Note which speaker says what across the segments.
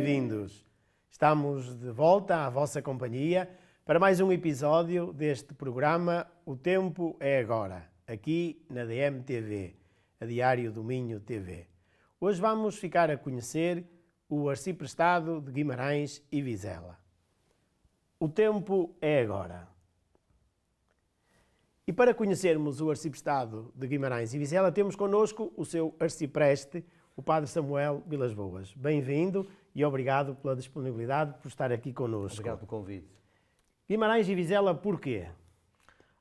Speaker 1: bem-vindos. Estamos de volta à vossa companhia para mais um episódio deste programa O Tempo é Agora, aqui na DMTV, a Diário do Minho TV. Hoje vamos ficar a conhecer o arciprestado de Guimarães e Vizela. O tempo é agora. E para conhecermos o arciprestado de Guimarães e Vizela, temos connosco o seu arcipreste, o Padre Samuel Vilas Boas. Bem-vindo e obrigado pela disponibilidade por estar aqui
Speaker 2: connosco. Obrigado pelo convite. Guimarães e Vizela, porquê?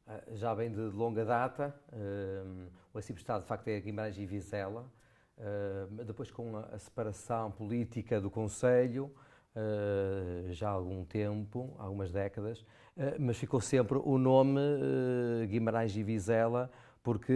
Speaker 2: Ah, já vem de longa data. Ah, o Acib Estado, de facto, é Guimarães e Vizela. Ah, depois, com a separação política do Conselho, já há algum tempo, algumas décadas, mas ficou sempre o nome Guimarães e Vizela, porque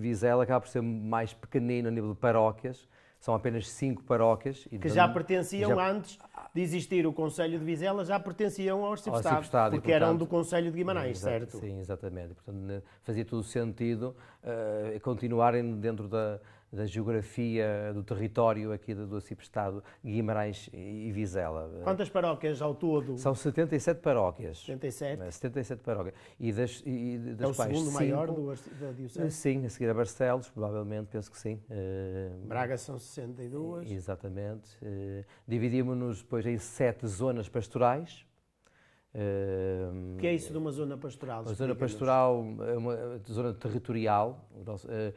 Speaker 2: Vizela acaba por ser mais pequenino a nível de paróquias, são apenas cinco paróquias. que já pertenciam já...
Speaker 1: antes de existir o Conselho de Vizela, já pertenciam ao Arcipestado, porque portanto, eram do Conselho de Guimarães, sim, certo?
Speaker 2: Sim, exatamente. Portanto, fazia todo sentido uh, continuarem dentro da da geografia do território aqui do estado Guimarães e Vizela. Quantas paróquias ao todo? São 77 paróquias. 77? 77 é, paróquias. E das, e das é o quais segundo cinco, maior do, da Diocese? Eh, sim, a seguir a Barcelos, provavelmente, penso que sim. Eh, Braga são
Speaker 1: 62.
Speaker 2: Exatamente. Eh, dividimos-nos depois em sete zonas pastorais o que é isso
Speaker 1: de uma zona pastoral? Uma zona
Speaker 2: pastoral é, é uma zona territorial. Eh,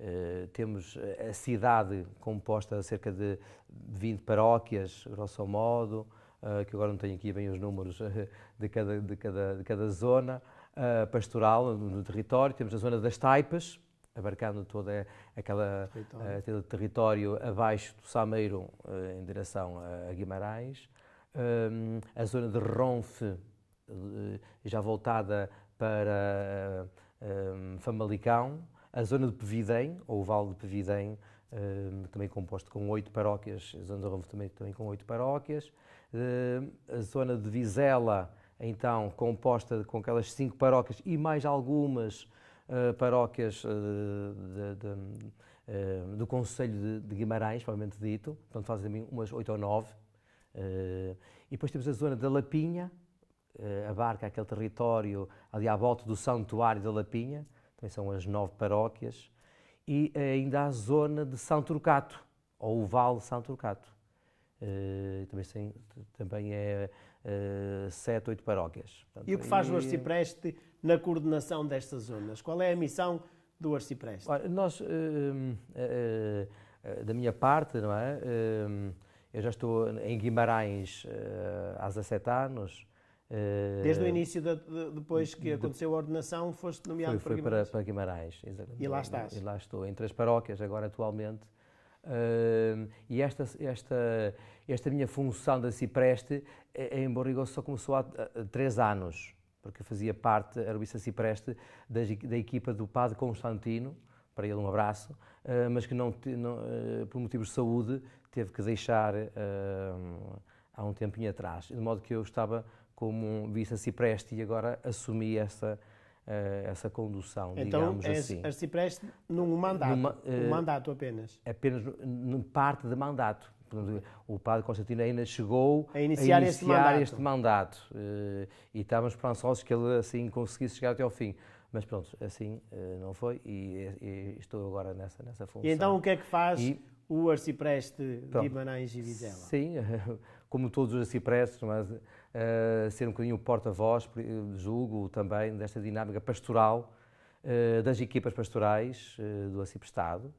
Speaker 2: eh, temos a cidade composta de cerca de 20 paróquias, grosso modo, ah, que agora não tenho aqui bem os números eh, de cada, de cada, de cada zona ah, pastoral no território. Temos a zona das taipas, abarcando todo aquele território. território abaixo do Sameiro, em direção a Guimarães um, a zona de Ronfe, eh, já voltada para eh, um, Famalicão, a zona de Pevidém, ou o Vale de Pevidém, um, também composto com oito paróquias, a zona de Ronfe também, também com oito paróquias, hum, a zona de Vizela, então composta com aquelas cinco paróquias e mais algumas uh, paróquias uh, de, de, uh, do Conselho de, de, Guimarães, provavelmente dito, portanto fazem umas oito ou nove, eh, e depois temos a zona da Lapinha, eh, abarca aquele território ali à volta do Santuário da Lapinha, também são as nove paróquias, e ainda a zona de São Turcato, ou o Vale de São Turcato. Eh, também, sem, também é sete, oito paróquias. Portanto, e o que faz o arcipreste
Speaker 1: na coordenação destas zonas? Qual é a missão do arcipreste?
Speaker 2: Olha, nós, da minha parte, não é? Eu já estou em Guimarães eh, há 17 anos. Eh, Desde o
Speaker 1: início, de, de, depois que aconteceu a ordenação,
Speaker 2: foste nomeado fui, para, Guimarães. Para, para Guimarães. exatamente. E lá estás. E lá estou, em três paróquias, agora atualmente. Uh, e esta, esta, esta minha função de Cipreste eh, em Borrigoso só começou há, três anos, porque fazia parte, a Rubissa Cipreste, da, da equipa do Padre Constantino, para ele um abraço, eh, mas que não, não, eh, por motivos de saúde teve que deixar eh, há um tempinho atrás. De modo que eu estava como um vice-cipreste e agora assumi essa, essa condução, então, digamos és, assim.
Speaker 1: Então, num mandato, Numa, um mandato apenas?
Speaker 2: Apenas parte de mandato. O padre Constantino ainda chegou a iniciar, a iniciar este, mandato. este mandato. e estávamos esperançosos que ele assim conseguisse chegar até ao fim. Mas pronto, assim eh, não foi e, eh, e estou agora nessa, nessa função. E então o que é que faz e, o arcipreste pronto, Guimarães e Vizela? Sim, como todos os arciprestes, mas uh, é? eh, ser um bocadinho porta-voz, julgo também, desta dinâmica pastoral, uh, das equipas pastorais uh, do arciprestado.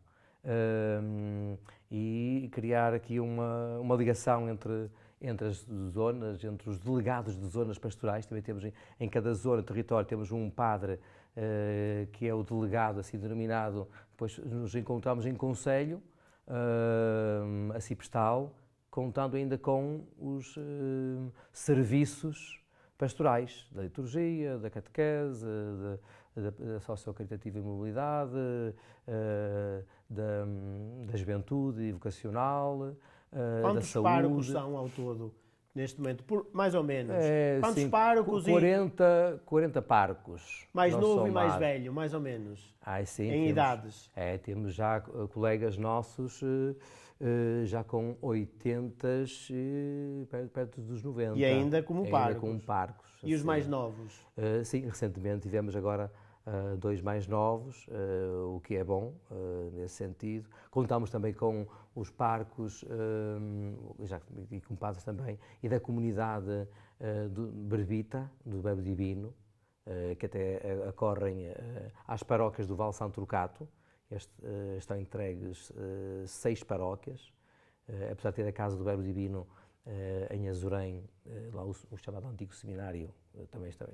Speaker 2: e criar aqui uma, uma ligação entre, entre as zonas, entre os delegados de zonas pastorais. Também temos em, em cada zona, território, temos um padre eh, que é o delegado, assim denominado, depois nos encontramos em conselho, uh, a Cipestal, contando ainda com os uh, serviços pastorais, da liturgia, da catequese, da, da, da sociocaritativa e mobilidade, uh, da, da juventude e vocacional, uh, da saúde. Quantos são ao todo? neste
Speaker 1: momento, por mais ou menos. É, Quantos sim, párocos?
Speaker 2: 40, e... 40 parcos. Mais novo e mais
Speaker 1: velho, mais ou menos.
Speaker 2: Ai, sim, em temos, idades. É, temos já eh, colegas nossos eh, eh, já com 80, perto dos 90. E ainda como ainda parcos. Como parcos assim. E os assim. mais novos? sim, recentemente tivemos agora dois mais novos, o que é bom nesse sentido. Contamos também com os parcos hum, já, e com padres também, e da comunidade uh, do Berbita, do Bebo Divino, uh, que até eh, acorrem uh, às paróquias do Val São Trocato. Este, estão entregues seis paróquias, apesar de ter a Casa do Bebo Divino em Azurém, lá o, o, chamado Antigo Seminário, também estão,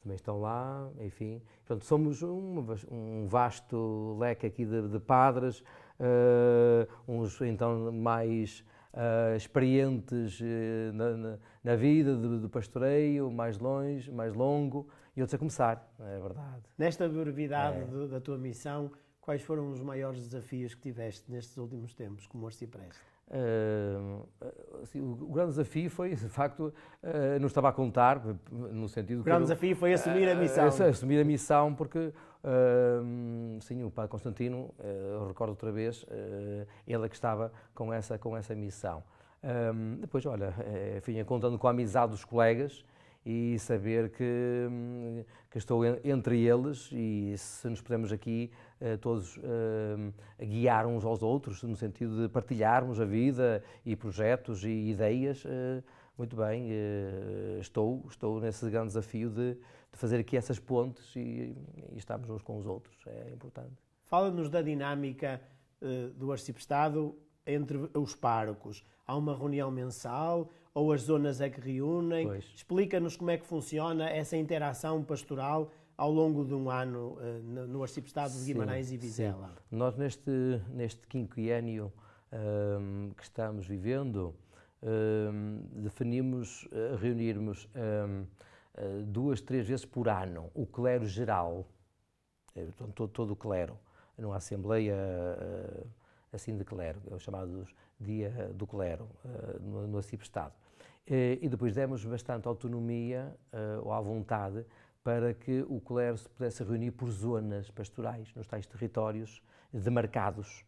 Speaker 2: também estão lá, enfim. Portanto, somos um, um vasto leque aqui de, de padres, eh, uns então mais Uh, experientes uh, na, na, vida do, do, pastoreio, mais longe, mais longo, e outros a começar, é verdade.
Speaker 1: Nesta brevidade é. da tua missão, quais foram os maiores desafios que tiveste nestes últimos tempos como arcipreste?
Speaker 2: Ah, assim, o grande desafio foi, de facto, uh, não estava a contar, no sentido. O grande desafio foi assumir uh, a ah, missão. assumir a missão, porque, sim, o Padre Constantino, eu recordo outra vez, ele é que estava com essa, com essa missão. depois, olha, eh, enfim, contando com a amizade dos colegas e saber que, hum, que estou entre eles e se nos podemos aqui eh, todos eh, guiar uns aos outros, no sentido de partilharmos a vida e projetos e ideias. Eh, muito bem, estou, estou nesse grande desafio de, de fazer aqui essas pontes e, e estarmos uns com os outros, é importante.
Speaker 1: Fala-nos da dinâmica do arciprestado entre os párocos. Há uma reunião mensal ou as zonas é que reúnem? Explica-nos como é que funciona essa interação pastoral ao longo de um ano eh, no Arciprestado de Guimarães sim, e Vizela.
Speaker 2: Sim. Nós, neste, neste quinquênio um, ehm, que estamos vivendo, um, ehm, definimos eh, reunirmos um, ehm, eh, duas, três vezes por ano o clero geral, todo, todo o clero, numa assembleia assim de clero, é o chamado Dia do Clero, no, no Arciprestado. E depois demos bastante autonomia ou à vontade para que o clero se pudesse reunir por zonas pastorais, nos tais territórios demarcados.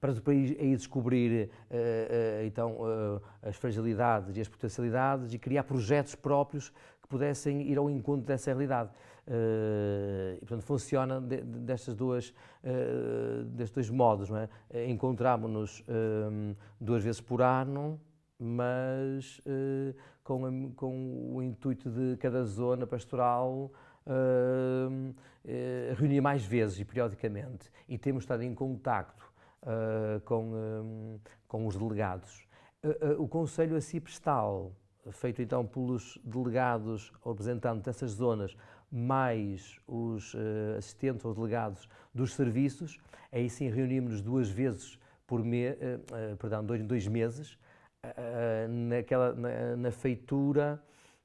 Speaker 2: para depois aí descobrir eh, eh, então eh, as fragilidades e as potencialidades e criar projetos próprios que pudessem ir ao encontro dessa realidade. e, portanto, funciona destas duas, destes dois modos. Não é? Encontramos-nos duas vezes por ano, mas uh, com, a, com, o intuito de cada zona pastoral uh, reunir mais vezes e periodicamente. E temos estado em contacto com, com os delegados. o Conselho Acipestal, feito então pelos delegados representantes dessas zonas, mais os assistentes ou delegados dos serviços, aí sim reunimos-nos duas vezes por mês, perdão, dois, dois meses, eh, naquela, na, na, feitura,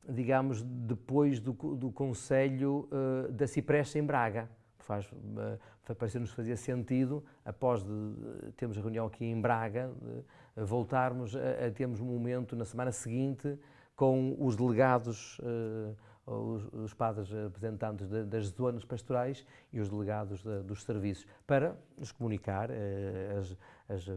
Speaker 2: digamos, depois do, do Conselho uh, da Cipreste em Braga. Faz, uh, eh, nos fazia sentido, após de, termos a reunião aqui em Braga, de, voltarmos a, a, termos um momento na semana seguinte com os delegados os, os, padres representantes de, das zonas pastorais e os delegados de, dos serviços, para nos comunicar as, as, eh,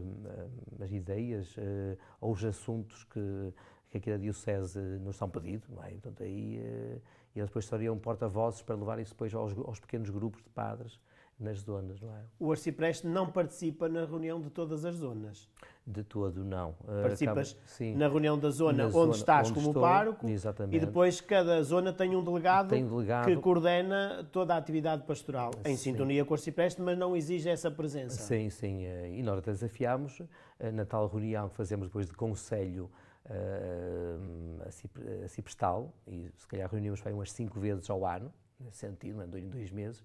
Speaker 2: as ideias eh, ou os assuntos que, que aqui da Diocese nos são pedidos, não é? Portanto, aí eh, eles depois seriam porta-vozes para levar isso depois aos, aos pequenos grupos de padres nas zonas, não é?
Speaker 1: O arcipreste não participa na reunião de todas as zonas?
Speaker 2: De todo, não. Eh, Participas Acaba, na reunião da zona na onde zona, estás onde como estou, pároco e
Speaker 1: depois cada zona tem um delegado, tem delegado, que coordena toda a atividade pastoral, em sim. sintonia
Speaker 2: com o arcipreste, mas não exige essa presença. Sim, sim. Eh, e nós desafiámos, eh, na tal reunião que fazemos depois de conselho a Ciprestal, e se calhar reunimos umas cinco vezes ao ano, nesse sentido, em é? dois meses,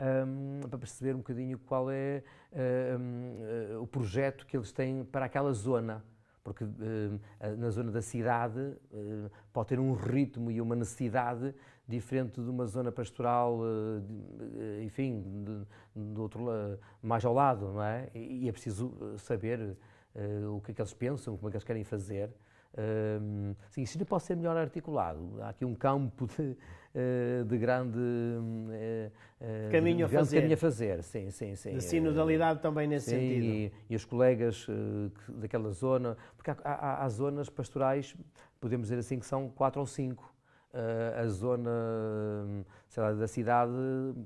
Speaker 2: um, para perceber um bocadinho qual é um, eh, o projeto que eles têm para aquela zona. Porque na zona da cidade pode ter um ritmo e uma necessidade diferente de uma zona pastoral, eh, eh, enfim, do outro lado, mais ao lado, não é? E é preciso saber o que é que eles pensam, como é que eles querem fazer. Um, sim, isso pode ser melhor articulado. Há aqui um campo de, eh, de grande eh, eh, caminho, de grande a fazer. caminho a fazer. Sim, sim, sim. De sinodalidade também nesse sim, sentido. E, e os colegas daquela zona, porque há, há, há, zonas pastorais, podemos dizer assim, que são quatro ou cinco. a zona lá, da cidade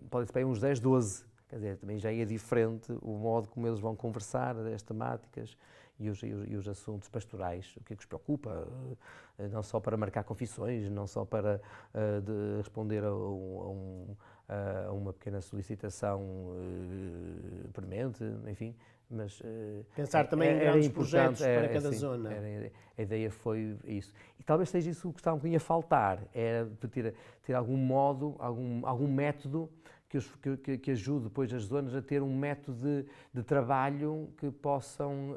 Speaker 2: pode ser uns 10, 12. Quer dizer, também já é diferente o modo como eles vão conversar as temáticas e os, e os, e os assuntos pastorais, o que é que os preocupa, eh, não só para marcar confissões, não só para uh, responder a, a, um, a, uma pequena solicitação uh, premente, enfim, mas pensar é, também em é, grandes projetos era, para cada sim, zona. Era, a ideia foi isso. E talvez seja isso que está um bocadinho a faltar, era ter, ter algum modo, algum, algum método que, os, que, que, ajude depois as zonas a ter um método de, de trabalho que possam um,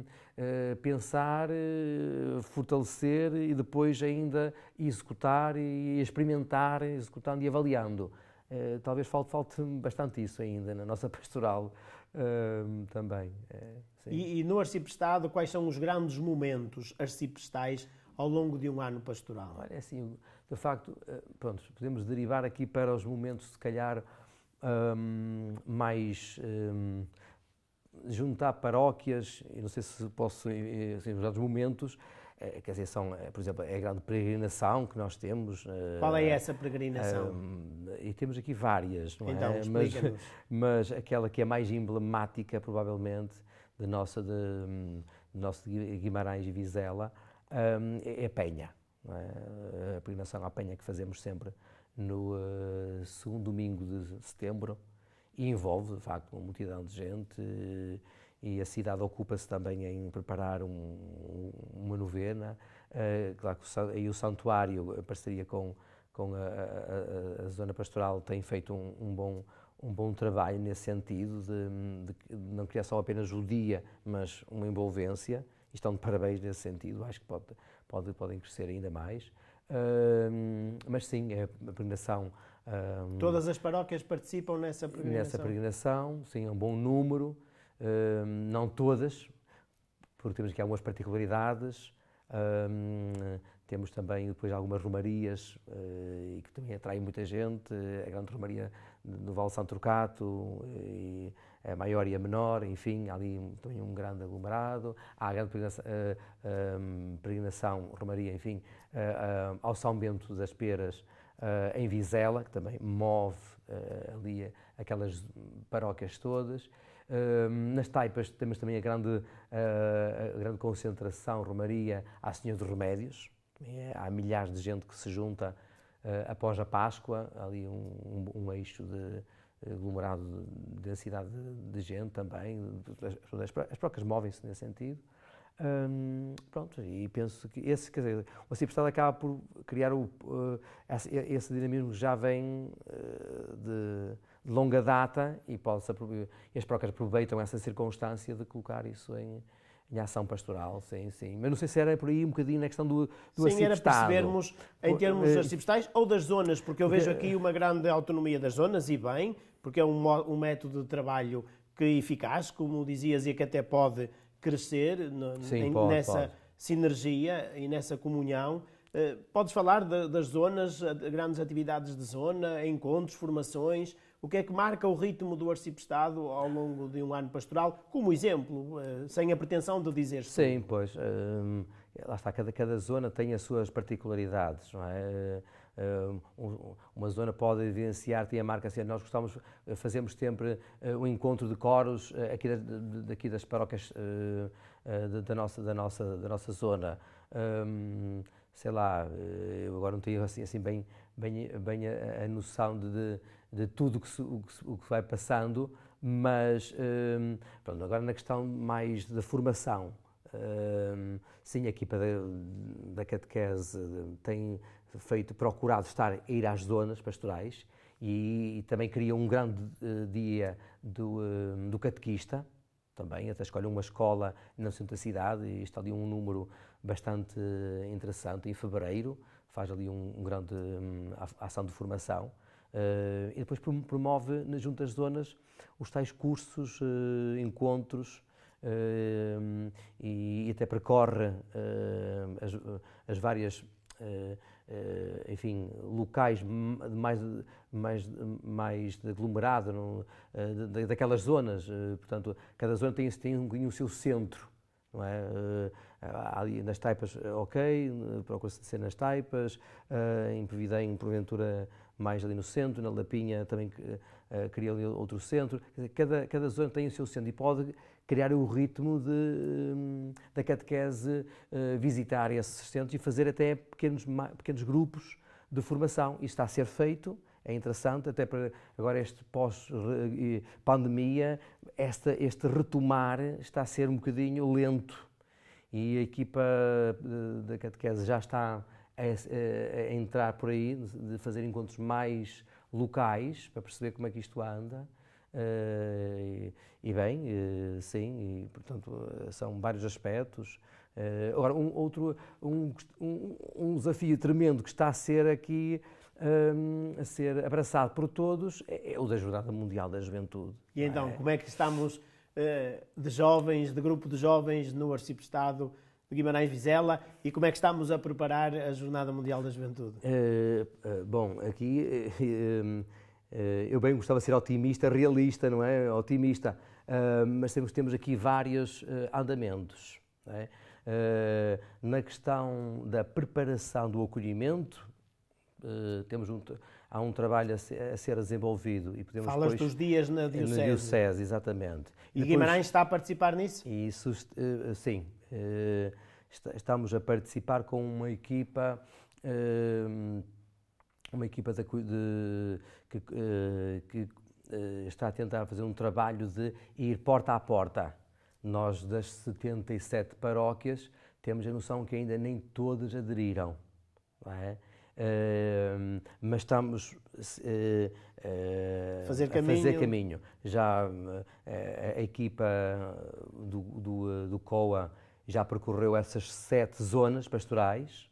Speaker 2: uh, eh, pensar, uh, fortalecer e depois ainda executar e experimentar, executando e avaliando. Uh, talvez falte, falte bastante isso ainda na nossa pastoral hum, também. E,
Speaker 1: e no arciprestado, quais são os grandes momentos arciprestais
Speaker 2: ao longo de um ano pastoral? Olha, é assim, de facto, eh, pronto, podemos derivar aqui para os momentos, se calhar, um, mais um, juntar paróquias, e não sei se posso assim, eh, eh, os momentos, quer dizer, são, por exemplo, é a grande peregrinação que nós temos. Qual é essa peregrinação? Um, e temos aqui várias, não é? então, é? Mas, mas aquela que é mais emblemática, provavelmente, de nossa de, hum, de nosso Guimarães e Vizela, hum, é, é Penha. É? A peregrinação à Penha que fazemos sempre no uh, segundo domingo de setembro e envolve, de facto, uma multidão de gente eh, e a cidade ocupa-se também em preparar um, uma novena. Uh, claro que o, o santuário, em parceria com, com a, a, a, zona pastoral, tem feito um, um, bom um bom trabalho nesse sentido de, de não criar só apenas o dia, mas uma envolvência. estão de parabéns nesse sentido. Acho que pode pode, podem crescer ainda mais. Uh, mas sim, é a pregnação. Uh, Todas
Speaker 1: as paróquias participam nessa pregnação? Nessa
Speaker 2: pregnação, sim, é um bom número. Uh, não todas, porque temos aqui algumas particularidades. temos também depois algumas romarias eh, e que também atraem muita gente. A grande romaria no Val Santo Trocato eh, a eh, maior e a menor, enfim, ali também um grande aglomerado, há a grande eh, eh, peregrinação, uh, um, Romaria, enfim, uh, uh, ao São Bento das Peras, em Vizela, que também move ali aquelas paróquias todas. nas Taipas temos também a grande, a grande concentração Romaria à Senhora dos Remédios, é, há milhares de gente que se junta após a Páscoa, ali um, um, um eixo de aglomerado de densidade de gente também, as, próprias movem-se nesse sentido. Hum, pronto, e penso que esse, quer dizer, o Ciprestado acaba por criar o, uh, esse, dinamismo que já vem uh, de, de, longa data e, pode e as procas aproveitam essa circunstância de colocar isso em, em ação pastoral, sim, sim. Mas não sei se era por aí um bocadinho na questão do, do Sim, era percebermos em termos uh, eh,
Speaker 1: ciprestais ou das zonas, porque eu vejo aqui uma grande autonomia das zonas, e bem, porque é um, um método de trabalho que é eficaz, como dizias, e que até pode crescer no, Sim, em, pode, nessa pode. sinergia e nessa comunhão. Uh, podes falar de, das zonas, de grandes atividades de zona, encontros, formações, o que é que marca o ritmo do arciprestado ao longo de um ano pastoral,
Speaker 2: como exemplo, eh, sem a pretensão de dizer -se. Sim, pois, ehm, lá está, cada, cada zona tem as suas particularidades, não é? Ah, uma zona pode evidenciar, tem a marca assim, nós gostamos, eh, fazemos sempre eh, um encontro de coros eh, aqui, daqui das paróquias da, nossa, da, nossa, da nossa zona. sei lá, eu agora não tenho assim, assim bem, bem, bem a, a noção de, de tudo que se, o, que se, o que vai passando, mas pronto, agora na questão mais da formação, sim, a equipa da, da catequese tem, feito, procurado estar a ir às zonas pastorais e, e também cria um grande uh, dia do, uh, do catequista, também, até escolhe uma escola na centro da cidade e está ali um número bastante eh, interessante, em fevereiro, faz ali um, um grande um, ação de formação. Uh, e depois promove, junto às zonas, os tais cursos, uh, encontros, uh, e, e, até percorre as, as, várias eh, enfim, locais mais, mais, mais de aglomerado, não, eh, daquelas zonas. Eh, portanto, cada zona tem, tem um bocadinho o seu centro. Não é? ali nas taipas, ok, procura-se ser nas taipas, em Pevidém, porventura, mais ali no centro, na Lapinha também cria ali outro centro. Cada, cada zona tem o seu centro e pode criar o ritmo de, da catequese, eh, visitar esses centros e fazer até pequenos, pequenos grupos de formação. Isto está a ser feito, é interessante, até para agora este pós-pandemia, este, este retomar está a ser um bocadinho lento. E a equipa eh, da catequese já está a, eh, a entrar por aí, de fazer encontros mais locais, para perceber como é que isto anda. Uh, e bem, uh, sim, e, portanto eh, são vários aspectos. Uh, agora, um, outro, um, um, um, desafio tremendo que está a ser aqui um, ehm, a ser abraçado por todos é, é, o da Jornada Mundial da Juventude. E então, é? como
Speaker 1: é que estamos de jovens, de grupo de jovens no Arciprestado de Guimarães Vizela e como é que estamos a preparar a Jornada Mundial da Juventude?
Speaker 2: bom, aqui ehm, eh, eu bem gostava de ser otimista, realista, não é? Otimista, eh, mas temos, temos aqui vários eh, andamentos. É? na questão da preparação do acolhimento, temos um, há um trabalho a ser, a ser desenvolvido. E podemos Falas depois, dos dias na Diocese. Na Diocese, exatamente. E depois, Guimarães está a participar nisso? Isso, sim. Estamos a participar com uma equipa uma equipa de, de, que, eh, que eh, está a tentar fazer um trabalho de ir porta a porta. Nós, das 77 paróquias, temos a noção que ainda nem todas aderiram. É? Uh, mas estamos uh, uh, fazer a caminho. fazer caminho. Já a equipa do, do, do, COA já percorreu essas sete zonas pastorais,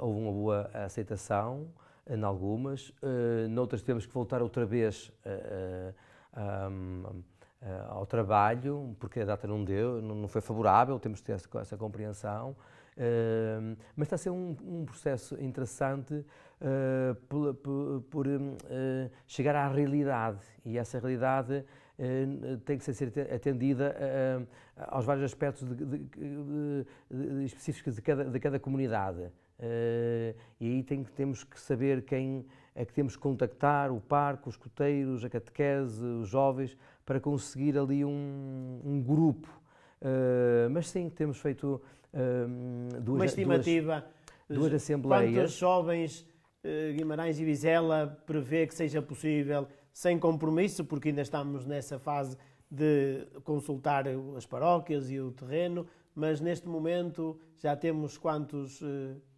Speaker 2: houve uma boa aceitação em algumas, uh, noutras temos que voltar outra vez um, eh, eh, ao trabalho, porque a data não deu, não foi favorável, temos que ter essa, essa compreensão. Uh, mas está a ser um, um processo interessante uh, por, por, por uh, chegar à realidade e essa realidade tem que ser atendida aos vários aspectos de, de, de, específicos de cada, de cada comunidade. Uh, e aí tem, temos que saber quem é que temos que contactar, o parque, os coteiros, a catequese, os jovens, para conseguir ali um, um grupo. Uh, mas sim, temos feito uh, duas, Uma estimativa. Duas, duas assembleias. Quantos
Speaker 1: jovens Guimarães e Vizela prevê que seja possível, sem compromisso, porque ainda estamos nessa fase de consultar as paróquias e o terreno, mas neste momento já temos quantos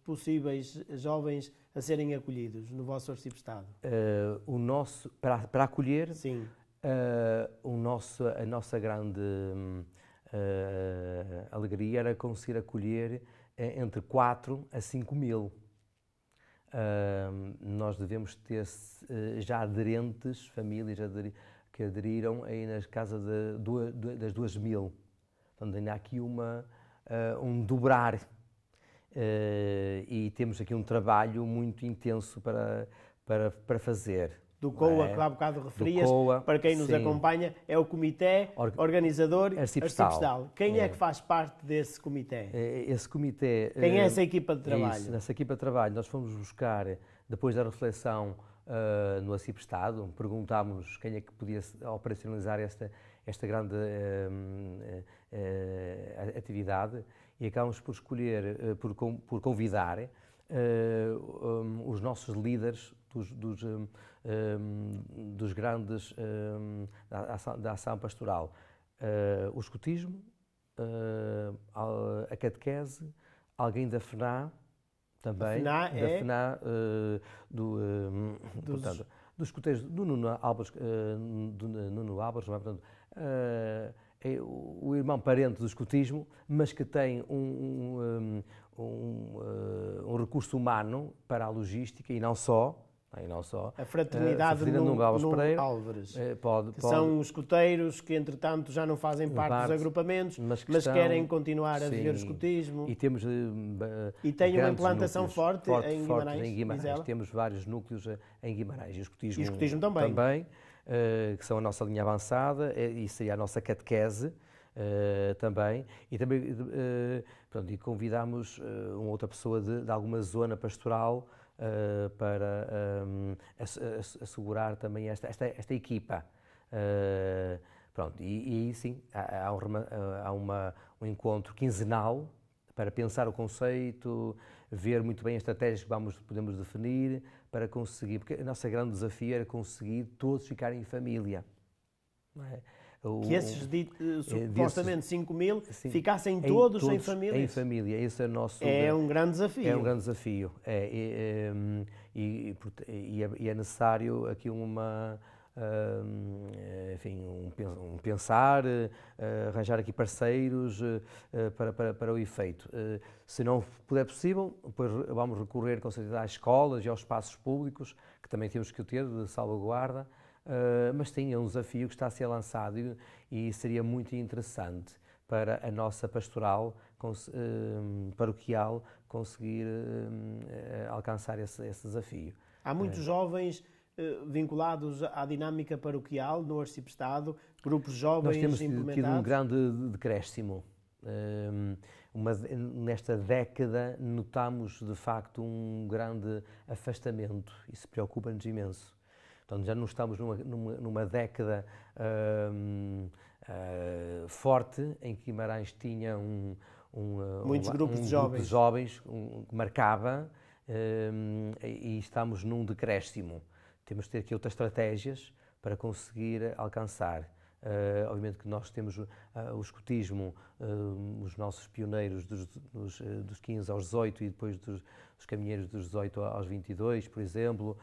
Speaker 1: possíveis jovens a serem acolhidos no vosso arcipestado?
Speaker 2: Uh, o nosso para, para acolher, sim. Uh, o nosso a nossa grande uh, alegria era conseguir acolher entre 4 a 5 mil. nós devemos ter já aderentes, famílias que aderiram aí nas casas de, de, das duas mil. Portanto, ainda há aqui uma, um dobrar eh, e temos aqui um trabalho muito intenso para, para, para fazer. Do COA, é? que há um bocado referias, COA, para quem nos sim.
Speaker 1: acompanha, é o Comitê
Speaker 2: Or Organizador Arcipestal.
Speaker 1: Quem é. é. que faz parte desse comitê?
Speaker 2: É, esse comitê... Quem é eh, essa equipa de trabalho? Isso, nessa equipa de trabalho nós fomos buscar, depois da reflexão uh, no Arcipestado, perguntámos quem é que podia operacionalizar esta, esta grande uh, uh, atividade e acabamos por escolher, eh, por, por convidar eh, um, os nossos líderes dos, dos, eh, um, dos grandes da ação, da, ação, pastoral, o escutismo, a catequese, alguém da FNA também, FNA da é... FNA, do, dos... portanto, dos escuteiros do Nuno Álvares, do Nuno Álvares, não é? portanto, é o irmão parente do escutismo, mas que tem um, um, um, eh, um recurso humano para a logística e não só, e não só. A fraternidade, uh, no, no Pereira, Álvares. Uh, pode, que pode. São
Speaker 1: escuteiros que, entretanto, já não fazem parte, parte dos agrupamentos, mas, que mas estão, querem continuar a viver o escutismo.
Speaker 2: E temos. Uh, e tem uma implantação forte, forte, em Guimarães. em Guimarães. Temos vários núcleos em Guimarães. E o escutismo, e o escutismo também. também eh, que são a nossa linha avançada, eh, e seria a nossa catequese, Uh, também, e também uh, pronto, e convidámos uh, uma outra pessoa de, de alguma zona pastoral para um, assegurar também esta, esta, esta equipa. pronto, e, e sim, há, há, um, há uma, um encontro quinzenal para pensar o conceito, ver muito bem as estratégias que vamos, podemos definir para conseguir, porque o nosso grande desafio era conseguir todos ficarem em família. É? O, que esses eh, eh, de, supostamente 5 mil sim, ficassem todos em, em família. Em família, esse é o nosso. É um grande desafio. É um grande desafio. É, é, é hum, e, é, é necessário aqui uma Uh, enfim, um, um pensar, uh, arranjar aqui parceiros uh, para, para, para, o efeito. se não puder possível, depois vamos recorrer com certeza às escolas e aos espaços públicos, que também temos que o ter de salvaguarda, mas sim, é um desafio que está a ser lançado e, e seria muito interessante para a nossa pastoral ehm, paroquial conseguir ehm, alcançar esse, esse desafio. Há muitos jovens eh, vinculados
Speaker 1: à dinâmica paroquial no arciprestado, grupos jovens Nós temos tido um
Speaker 2: grande decréscimo. Ehm, uma, nesta década notamos de facto um grande afastamento, isso preocupa-nos imenso. então já não estamos numa, numa, numa década uh, forte em que Guimarães tinha um, um, eh, muitos grupos de jovens, grupo de jovens que marcava ehm, e estamos num decréscimo temos de ter aqui outras estratégias para conseguir alcançar. Uh, obviamente que nós temos uh, o escutismo uh, os nossos pioneiros dos, dos, dos 15 aos 18 e depois dos, dos, caminheiros dos 18 aos 22, por exemplo,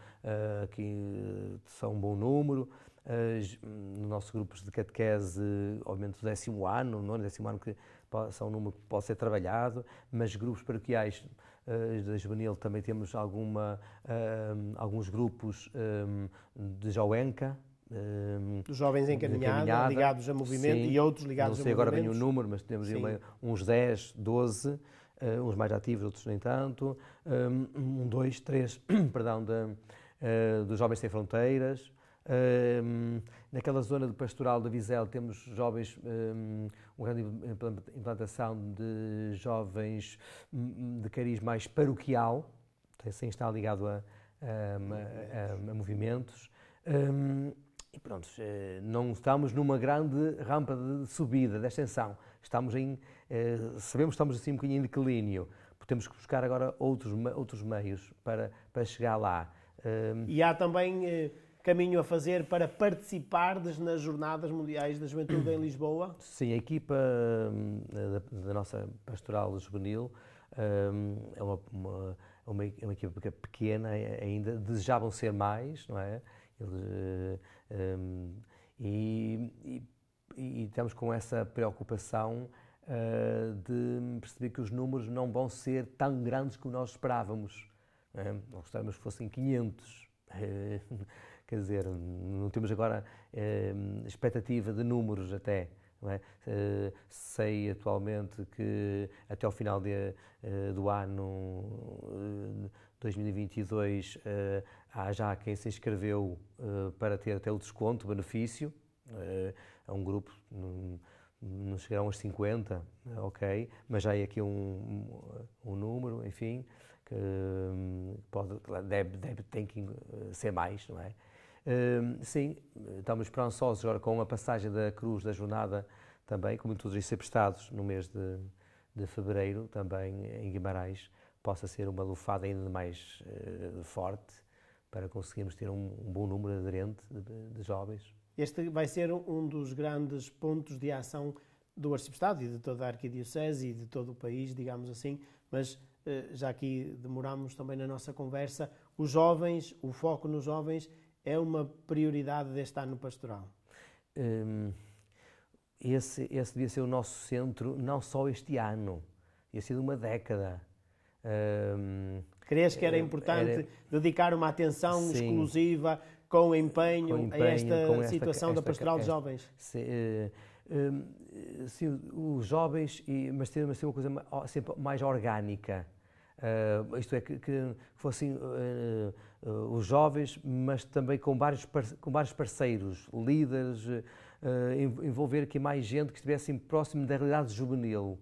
Speaker 2: que são um bom número. no nosso grupos de catequese, obviamente do décimo ano, nono, décimo ano, que são um número que pode ser trabalhado, mas grupos paroquiais eh, da juvenil também temos alguma, ehm, alguns grupos ehm, de joenca, ehm, dos jovens encaminhados, ligados a movimento sim, e outros ligados a movimento. Não sei agora bem o número, mas temos uma, uns 10, 12, eh, uns mais ativos, outros nem tanto, um, dois, três, perdão, de, uh, dos Jovens Sem Fronteiras, um, naquela zona do pastoral da Vizel temos jovens, um, uma grande implantação de jovens hum, hum, de cariz mais paroquial, sem assim, estar ligado a, a, a, a movimentos. Um, e pronto, eh, não estamos numa grande rampa de subida, de extensão. Estamos em, eh, sabemos que estamos assim um bocadinho em declínio, porque temos que buscar agora outros, outros meios para, para chegar lá. E há também eh, caminho
Speaker 1: a fazer para participardes nas Jornadas Mundiais da Juventude em Lisboa?
Speaker 2: Sim, a equipa hum, da, da nossa pastoral juvenil hum, é uma, uma, é uma, é uma equipa pequena ainda, desejavam ser mais, não é? Eles, um, e, e, e, estamos com essa preocupação uh, de perceber que os números não vão ser tão grandes como nós esperávamos. É? Nós esperávamos que fossem 500. Quer dizer, não temos agora eh, expectativa de números até. É? Eh, sei atualmente que até ao final de, eh, do ano 2022 há já quem se inscreveu para ter até o desconto, o benefício, é um grupo, não chegarão aos 50, ok, mas já é aqui um, um número, enfim, que pode, deve, deve, tem que ser mais, não é? sim, estamos esperançosos agora com a passagem da cruz da jornada também, como todos os estados, no mês de, de fevereiro, também em Guimarães, possa ser uma lufada ainda mais uh, forte para conseguirmos ter um, um bom número aderente de, de, jovens.
Speaker 1: Este vai ser um dos grandes pontos de ação do Arciprestado e de toda a Arquidiocese e de todo o país, digamos assim, mas eh, já aqui demoramos também na nossa conversa, os jovens, o foco nos jovens é uma prioridade deste ano pastoral?
Speaker 2: Hum, esse, esse devia ser o nosso centro, não só este ano, ia ser uma década. Hum, Cresce que era eh, importante era... dedicar uma atenção Sim. exclusiva, com empenho,
Speaker 1: com empenho, a esta, com esta situação esta, da pastoral esta, de jovens?
Speaker 2: Sim, eh, hum, eh, sim, os jovens, mas ser uma coisa sempre mais orgânica. Uh, isto é, que, que fossem uh, uh, os jovens, mas também com vários, com vários parceiros, líderes, envolver aqui mais gente que estivesse próximo da realidade juvenil,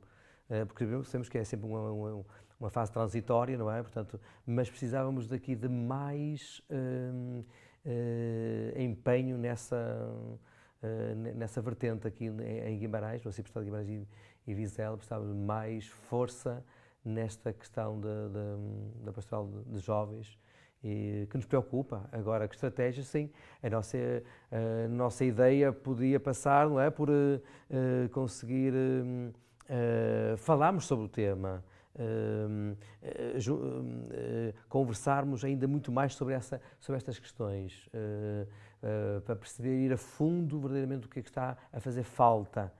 Speaker 2: porque sabemos que é sempre uma, uma, uma, fase transitória, não é? Portanto, mas precisávamos daqui de mais empenho nessa, nessa vertente aqui em Guimarães, no Cipestado de Guimarães e, e Vizela, precisávamos de mais força nesta questão da pastoral de, jovens e, que nos preocupa. Agora, que estratégia, sim, a nossa, a nossa ideia podia passar não é, por uh, conseguir uh, falarmos sobre o tema, uh, conversarmos ainda muito mais sobre, essa, sobre estas questões, para perceber, ir a fundo verdadeiramente o que é que está a fazer falta.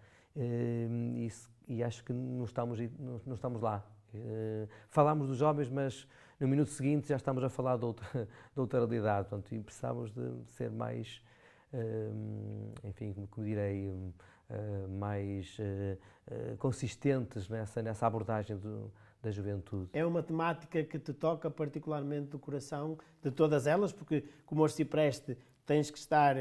Speaker 2: Isso, ehm, e acho que não estamos, não, não estamos lá. Eh, falámos dos jovens, mas no minuto seguinte já estamos a falar de outra, de outra realidade, portanto, e precisávamos de ser mais, eh, enfim, como direi, eh, mais consistentes nessa, nessa abordagem do, da juventude. É uma temática
Speaker 1: que te toca particularmente do coração, de todas elas, porque como arcipreste tens que estar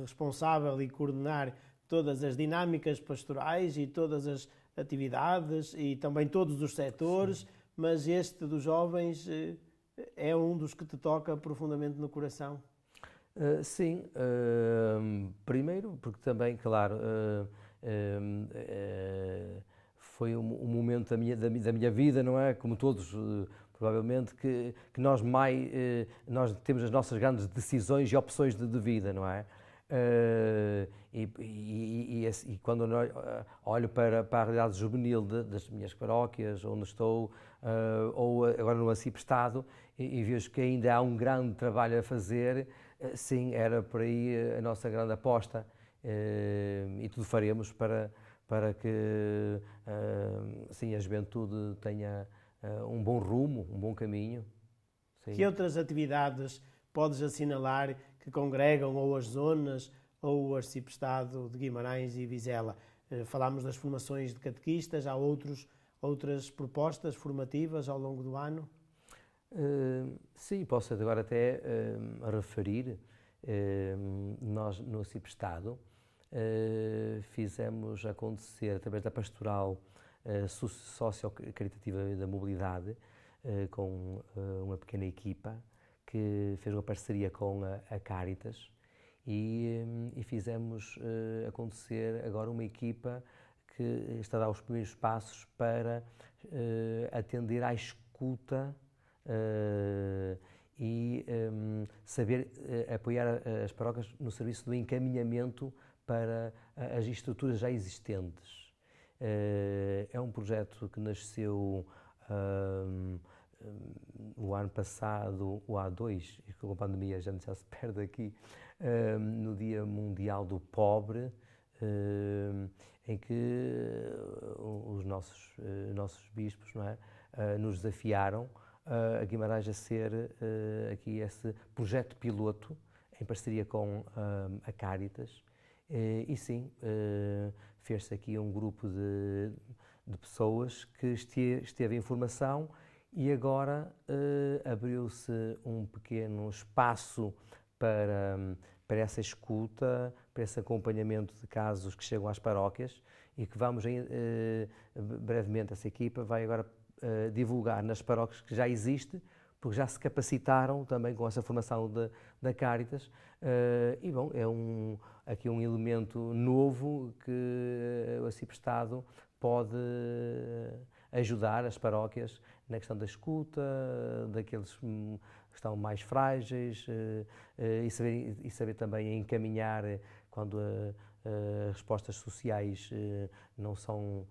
Speaker 1: responsável e coordenar todas as dinâmicas pastorais e todas as atividades e também todos os setores, Sim. mas este dos jovens eh, é um dos que te toca profundamente no coração.
Speaker 2: Uh, sim, uh, primeiro porque também, claro, uh, foi um, um, momento da minha, da, da, minha vida, não é? Como todos, provavelmente, que, que nós, mais, nós temos as nossas grandes decisões e opções de, de vida, não é? Uh, e, e, e, e, quando eh, olho para, para a realidade juvenil de, das minhas paróquias, onde estou, uh, ou agora no ACIP Estado, e, vejo que ainda há um grande trabalho a fazer, uh, sim, era por aí a nossa grande aposta. e tudo faremos para, para que sim, a juventude tenha um bom rumo, um bom caminho. Sim. Que
Speaker 1: outras atividades podes assinalar que congregam ou as zonas ou o arciprestado de Guimarães e Vizela. Eh, falámos das formações de catequistas, há outros, outras propostas formativas ao longo do ano?
Speaker 2: Uh, sim, posso agora até uh, referir, uh, nós no arciprestado fizemos acontecer, através da pastoral uh, socio-caritativa da mobilidade, com uma pequena equipa, que fez uma parceria com a, a Caritas e, e fizemos uh, acontecer agora uma equipa que está a dar os primeiros passos para uh, atender à escuta uh, e um, ehm, saber apoiar as paróquias no serviço do encaminhamento para as estruturas já existentes. é um projeto que nasceu. Ehm, um, o ano passado, o A2, e com a pandemia a gente já se perde aqui, um, no Dia Mundial do Pobre, um, em que uh, os nossos, uh, nossos bispos não é? Uh, nos desafiaram uh, a Guimarães a ser uh, aqui esse projeto piloto em parceria com a Caritas. Uh, e sim, fez-se aqui um grupo de, de pessoas que esteve em formação e agora uh, abriu-se um pequeno espaço para, para essa escuta, para esse acompanhamento de casos que chegam às paróquias e que vamos, uh, brevemente, essa equipa vai agora uh, divulgar nas paróquias que já existe, porque já se capacitaram também com essa formação de, da Caritas. e, bom, é um, aqui um elemento novo que o CIP Estado pode ajudar as paróquias na questão da escuta, daqueles hum, que estão mais frágeis eh, eh, e saber, e saber também encaminhar quando as eh, respostas sociais não são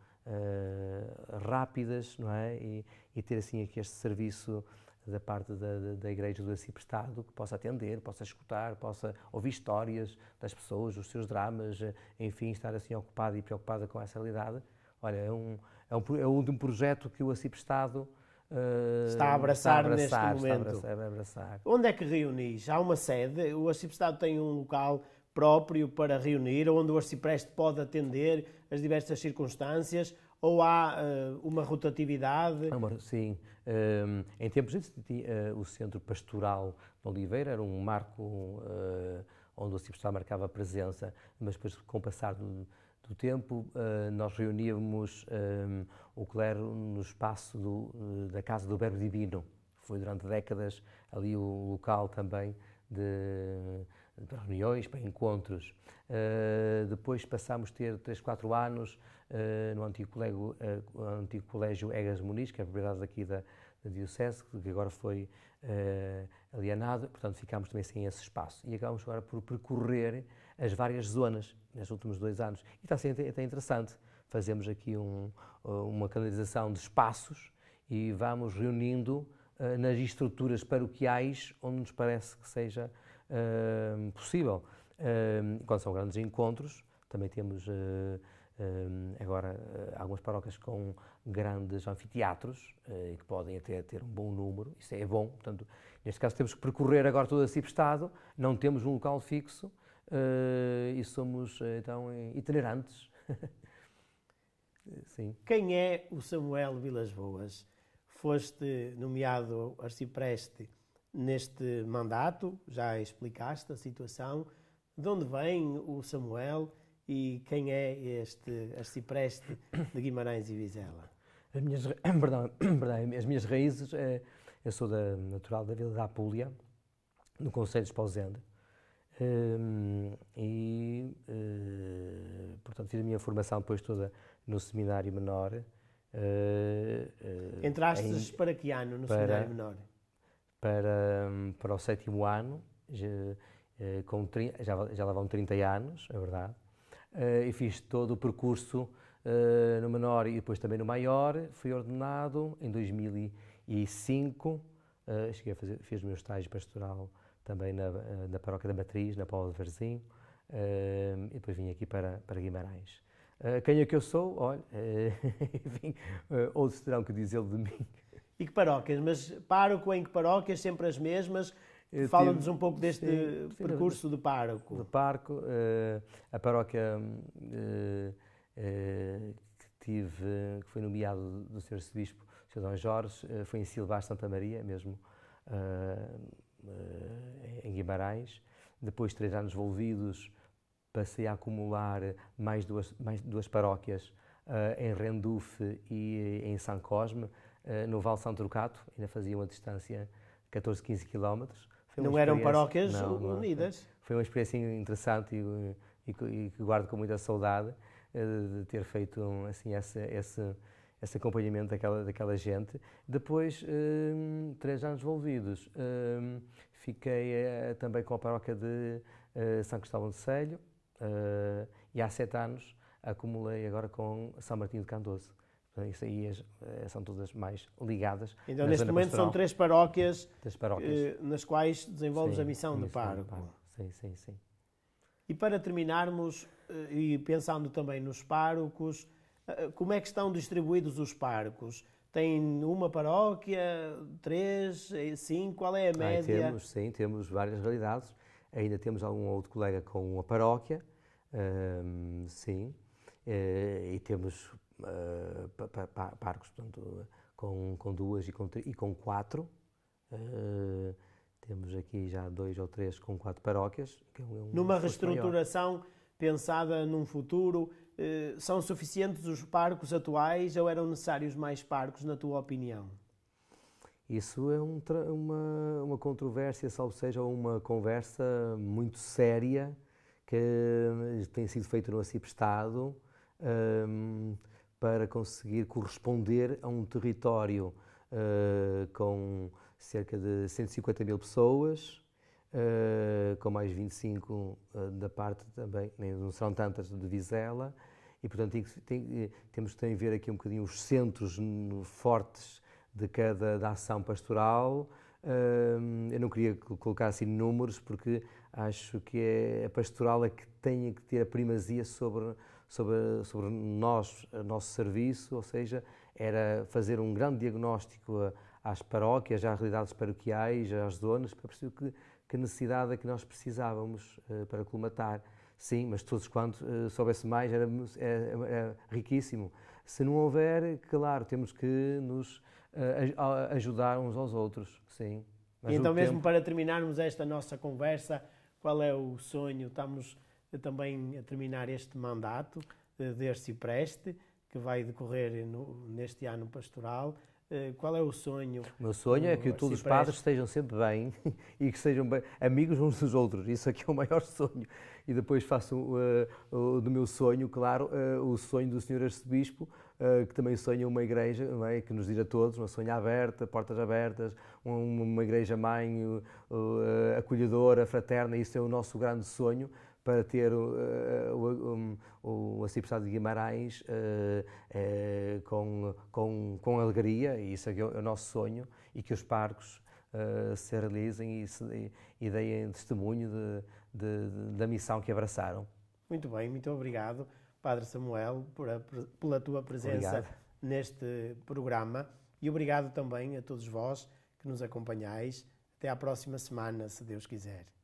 Speaker 2: rápidas, não é? E, e, ter assim aqui este serviço da parte da, da Igreja do Assim Prestado, que possa atender, possa escutar, possa ouvir histórias das pessoas, os seus dramas, enfim, estar assim ocupada e preocupada com essa realidade. Olha, é um, é um, é um, é projeto que o Assim Prestado eh, está, a abraçar, está a abraçar neste momento. Está a abraçar, a abraçar.
Speaker 1: Onde é que reunis? Há uma sede? O Arciprestado tem um local próprio para reunir, onde o arcipreste pode atender as diversas circunstâncias?
Speaker 2: Ou há uh, uma rotatividade? Amor, sim. Um, ehm, em tempos uh, o Centro Pastoral de Oliveira era um marco onde o arciprestado marcava presença, mas depois, com o passar do do tempo, eh, nós reuníamos eh, o clero no espaço do, eh, da Casa do Verbo Divino. Foi durante décadas ali o local também de, de reuniões, para encontros. Depois passámos a ter 3, 4 anos no antigo colégio, antigo colégio Egas Muniz, que é a propriedade aqui da, da Diocese, que agora foi alienado, portanto ficámos também sem esse espaço. E acabámos agora por percorrer as várias zonas nos últimos dois anos. E está a até interessante. Fazemos aqui um, uh, uma canalização de espaços e vamos reunindo uh, nas estruturas paroquiais onde nos parece que seja uh, possível. Uh, quando são grandes encontros, também temos uh, uh, agora algumas paróquias com grandes anfiteatros que podem até ter um bom número, isso é bom. Portanto, neste caso temos que percorrer agora todo esse tipo estado, não temos um local fixo, eh, e somos eh, então itinerantes. Sim.
Speaker 1: Quem é o Samuel Vilas Boas? Foste nomeado arcipreste neste mandato, já explicaste a situação. De onde vem o Samuel e quem é este arcipreste
Speaker 2: de Guimarães e Vizela? As minhas, perdão, perdão, as minhas raízes, eh, eu sou da, natural da Vila da Apulia, no Conselho de Esposende um, e, uh, portanto, fiz a minha formação depois toda no seminário menor. Uh, eh, uh, eh, Entrastes em, para que ano no para, seminário menor? Para, um, para o sétimo ano, já, com, já, já lá vão 30 anos, é verdade, e fiz todo o percurso no menor e depois também no maior. Fui ordenado em 2005, cheguei a fazer, fiz o meu estágio pastoral também na, eh, na paróquia da Matriz, na Paula de Varzim, eh, e depois vim aqui para, para Guimarães. Eh, quem é que eu sou? Olha, enfim, outros terão que dizer de mim. E que paróquias? Mas pároco
Speaker 1: em que paróquias? Sempre as mesmas? Fala-nos um pouco deste sim,
Speaker 2: sim, percurso do pároco. Do pároco, a paróquia que tive, que foi nomeado do Sr. Arcebispo, Sr. Dom Jorge, foi em Silvás Santa Maria, mesmo eh, em Guimarães, depois de três anos envolvidos, passei a acumular mais duas, mais duas paróquias, eh, em Rendufe e em São Cosme, eh, no Val São Trocato, ainda fazia uma distância de 14, 15 quilómetros. Não eram paróquias não, não, unidas? Foi uma experiência interessante e, que guardo com muita saudade de ter feito assim, esse, esse esse acompanhamento daquela, daquela gente. Depois, um, três anos envolvidos, um, fiquei uh, também com a paróquia de uh, São Cristóvão de Selho uh, e há sete anos acumulei agora com São Martinho de Candoso. Isso aí é, são todas mais ligadas. Então, neste momento, pastoral, são três
Speaker 1: paróquias, três paróquias. nas quais desenvolves sim, a missão de pároco.
Speaker 2: Sim, sim, sim.
Speaker 1: E para terminarmos, e pensando também nos párocos, eh, como é que estão distribuídos os parcos? Tem uma paróquia, três, eh, cinco? Qual
Speaker 2: é a média? temos, sim, temos várias realidades. Ainda temos algum outro colega com uma paróquia, ehm, sim. Eh, e temos uh, parcos portanto, com, com duas e com, e com quatro. Uh, temos aqui já dois ou três com quatro paróquias. É, é um Numa reestruturação
Speaker 1: maior. pensada num futuro eh, são suficientes os parcos atuais ou eram necessários mais parcos, na tua opinião?
Speaker 2: Isso é um, uma, uma controvérsia, salvo seja uma conversa muito séria que eh, tem sido feita no ACIP Estado um, ehm, para conseguir corresponder a um território uh, com cerca de 150 mil pessoas, uh, com mais 25 uh, da parte também, não serão tantas, de Vizela, e, portanto, tem, tem, eh, temos que ver aqui um bocadinho os centros fortes de cada da ação pastoral. Eu não queria colocar assim números, porque acho que é a pastoral é que tem que ter a primazia sobre, sobre, sobre nós, nosso serviço, ou seja, era fazer um grande diagnóstico às paróquias, às realidades paroquiais, às zonas, para perceber que, que necessidade é que nós precisávamos eh, para colmatar sim, mas de todos quantos eh, soubesse mais era, era, era, é, é, é riquíssimo. Se não houver, claro, temos que nos eh, ajudar uns aos outros, sim. então mesmo tempo...
Speaker 1: para terminarmos esta nossa conversa, qual é o sonho? Estamos eh, também a terminar este mandato deste Arcipreste, que vai decorrer no, neste ano pastoral. Eh, qual é o sonho? O meu sonho é que assim, todos os padres
Speaker 2: estejam sempre bem e que sejam bem, amigos uns dos outros. Isso aqui é o maior sonho. E depois faço uh, do meu sonho, claro, uh, o sonho do Senhor Arcebispo, uh, que também sonha uma igreja é? que nos diz a todos, uma sonha aberta, portas abertas, uma igreja mãe acolhedora, fraterna. Isso é o nosso grande sonho para ter uh, um, o, Acipestado de Guimarães uh, uh, com, com, com alegria, e isso é, é, é o nosso sonho, e que os parques se realizem e, se, e deem testemunho de, de, de, da missão que abraçaram.
Speaker 1: Muito bem, muito obrigado, Padre Samuel, por a, pela tua presença obrigado. neste programa e obrigado também a todos vós que nos acompanhais. Até à próxima semana, se Deus quiser.